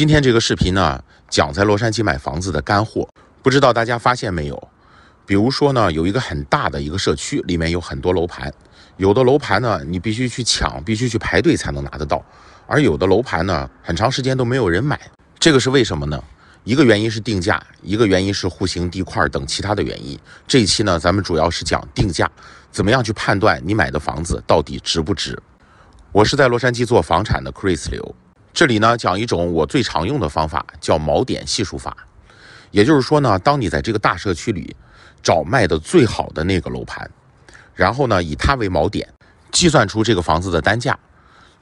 今天这个视频呢，讲在洛杉矶买房子的干货。不知道大家发现没有，比如说呢，有一个很大的一个社区，里面有很多楼盘，有的楼盘呢，你必须去抢，必须去排队才能拿得到；而有的楼盘呢，很长时间都没有人买。这个是为什么呢？一个原因是定价，一个原因是户型、地块等其他的原因。这一期呢，咱们主要是讲定价，怎么样去判断你买的房子到底值不值？我是在洛杉矶做房产的 Chris 刘。这里呢，讲一种我最常用的方法，叫锚点系数法。也就是说呢，当你在这个大社区里找卖的最好的那个楼盘，然后呢，以它为锚点，计算出这个房子的单价。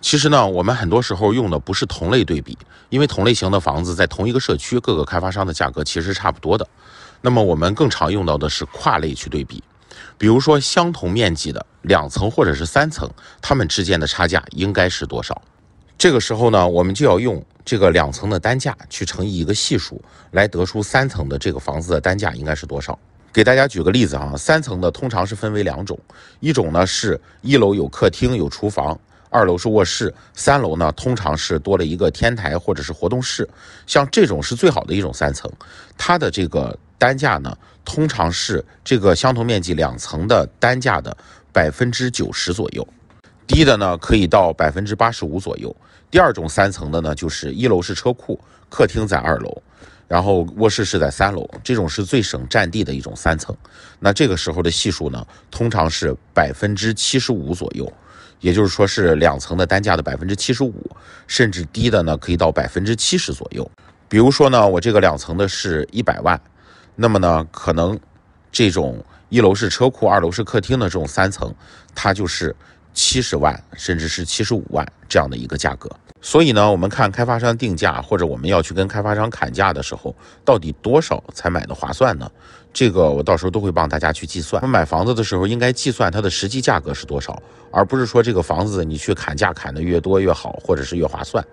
其实呢，我们很多时候用的不是同类对比，因为同类型的房子在同一个社区，各个开发商的价格其实是差不多的。那么我们更常用到的是跨类去对比，比如说相同面积的两层或者是三层，它们之间的差价应该是多少？这个时候呢，我们就要用这个两层的单价去乘以一个系数，来得出三层的这个房子的单价应该是多少。给大家举个例子啊，三层的通常是分为两种，一种呢是一楼有客厅有厨房，二楼是卧室，三楼呢通常是多了一个天台或者是活动室，像这种是最好的一种三层，它的这个单价呢通常是这个相同面积两层的单价的百分之九十左右。低的呢，可以到百分之八十五左右。第二种三层的呢，就是一楼是车库，客厅在二楼，然后卧室是在三楼。这种是最省占地的一种三层。那这个时候的系数呢，通常是百分之七十五左右，也就是说是两层的单价的百分之七十五，甚至低的呢可以到百分之七十左右。比如说呢，我这个两层的是一百万，那么呢，可能这种一楼是车库，二楼是客厅的这种三层，它就是。七十万，甚至是七十五万这样的一个价格，所以呢，我们看开发商定价，或者我们要去跟开发商砍价的时候，到底多少才买的划算呢？这个我到时候都会帮大家去计算。买房子的时候应该计算它的实际价格是多少，而不是说这个房子你去砍价砍的越多越好，或者是越划算。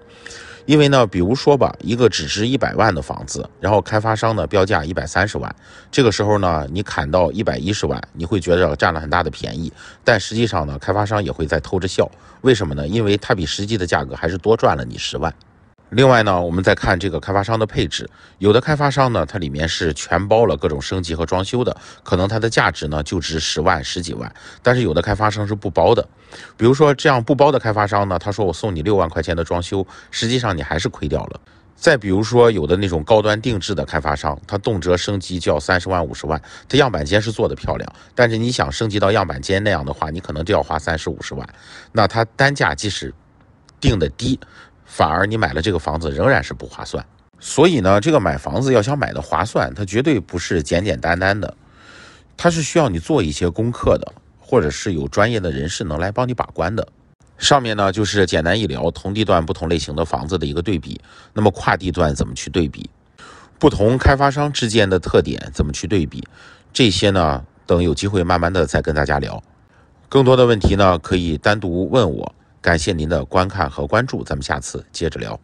因为呢，比如说吧，一个只值一百万的房子，然后开发商呢标价一百三十万，这个时候呢，你砍到一百一十万，你会觉得占了很大的便宜，但实际上呢，开发商也会在偷着笑，为什么呢？因为他比实际的价格还是多赚了你十万。另外呢，我们再看这个开发商的配置，有的开发商呢，它里面是全包了各种升级和装修的，可能它的价值呢就值十万、十几万。但是有的开发商是不包的，比如说这样不包的开发商呢，他说我送你六万块钱的装修，实际上你还是亏掉了。再比如说有的那种高端定制的开发商，他动辄升级就要三十万、五十万。他样板间是做的漂亮，但是你想升级到样板间那样的话，你可能就要花三十、五十万。那他单价即使定的低。反而你买了这个房子仍然是不划算，所以呢，这个买房子要想买的划算，它绝对不是简简单单的，它是需要你做一些功课的，或者是有专业的人士能来帮你把关的。上面呢就是简单一聊同地段不同类型的房子的一个对比，那么跨地段怎么去对比，不同开发商之间的特点怎么去对比，这些呢等有机会慢慢的再跟大家聊，更多的问题呢可以单独问我。感谢您的观看和关注，咱们下次接着聊。